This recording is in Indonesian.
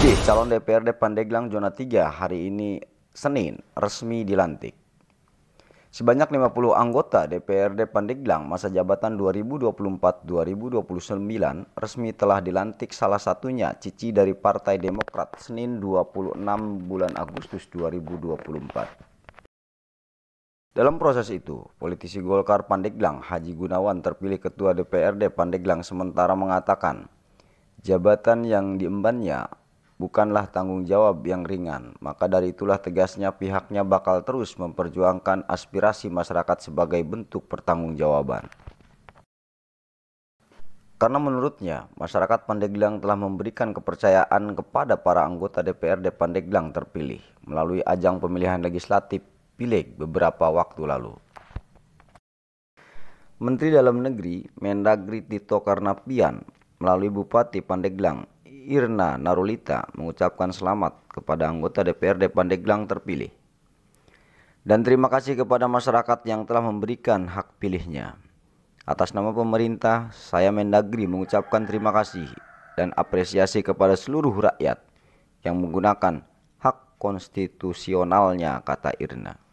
Oke, calon DPRD Pandeglang zona 3 hari ini Senin resmi dilantik. Sebanyak 50 anggota DPRD Pandeglang masa jabatan 2024-2029 resmi telah dilantik salah satunya Cici dari Partai Demokrat Senin 26 bulan Agustus 2024. Dalam proses itu, politisi Golkar Pandeglang Haji Gunawan terpilih Ketua DPRD Pandeglang sementara mengatakan, jabatan yang diembannya bukanlah tanggung jawab yang ringan. Maka dari itulah tegasnya pihaknya bakal terus memperjuangkan aspirasi masyarakat sebagai bentuk pertanggungjawaban. Karena menurutnya, masyarakat Pandeglang telah memberikan kepercayaan kepada para anggota DPRD Pandeglang terpilih melalui ajang pemilihan legislatif Pileg beberapa waktu lalu. Menteri Dalam Negeri Mendagri Tito Karnavian melalui Bupati Pandeglang Irna Narulita mengucapkan selamat kepada anggota DPRD Pandeglang terpilih. Dan terima kasih kepada masyarakat yang telah memberikan hak pilihnya. Atas nama pemerintah, saya Mendagri mengucapkan terima kasih dan apresiasi kepada seluruh rakyat yang menggunakan hak konstitusionalnya, kata Irna.